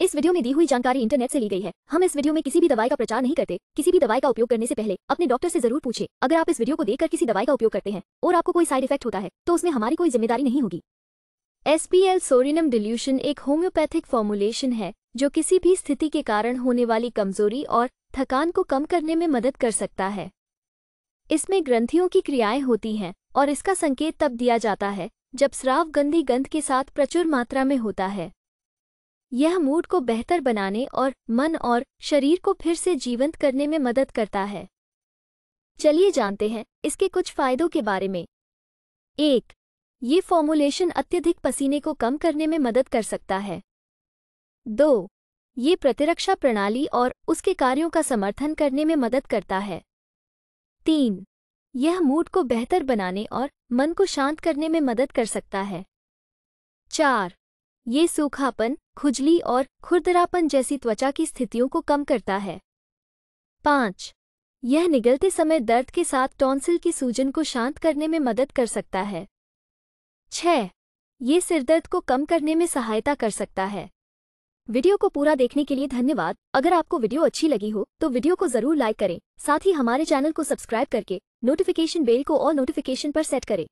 इस वीडियो में दी हुई जानकारी इंटरनेट से ली गई है हम इस वीडियो में किसी भी दवाई का प्रचार नहीं करते किसी भी दवाई का उपयोग करने से पहले अपने डॉक्टर से जरूर पूछे अगर आप इस वीडियो को देखकर किसी दवाई का उपयोग करते हैं और आपको कोई साइड इफेक्ट होता है तो उसमें हमारी कोई जिम्मेदारी नहीं होगी एसपीएल सोरिनम डिल्यूशन एक होम्योपैथिक फॉर्मुलेशन है जो किसी भी स्थिति के कारण होने वाली कमजोरी और थकान को कम करने में मदद कर सकता है इसमें ग्रंथियों की क्रियाएं होती हैं और इसका संकेत तब दिया जाता है जब स्राव गंदी गंध के साथ प्रचुर मात्रा में होता है यह मूड को बेहतर बनाने और मन और शरीर को फिर से जीवंत करने में मदद करता है चलिए जानते हैं इसके कुछ फायदों के बारे में एक ये फॉर्मूलेशन अत्यधिक पसीने को कम करने में मदद कर सकता है दो ये प्रतिरक्षा प्रणाली और उसके कार्यों का समर्थन करने में मदद करता है तीन यह मूड को बेहतर बनाने और मन को शांत करने में मदद कर सकता है चार ये सूखापन खुजली और खुरदरापन जैसी त्वचा की स्थितियों को कम करता है पाँच यह निगलते समय दर्द के साथ टॉन्सिल की सूजन को शांत करने में मदद कर सकता है छः ये सिरदर्द को कम करने में सहायता कर सकता है वीडियो को पूरा देखने के लिए धन्यवाद अगर आपको वीडियो अच्छी लगी हो तो वीडियो को जरूर लाइक करें साथ ही हमारे चैनल को सब्सक्राइब करके नोटिफिकेशन बेल को और नोटिफिकेशन पर सेट करें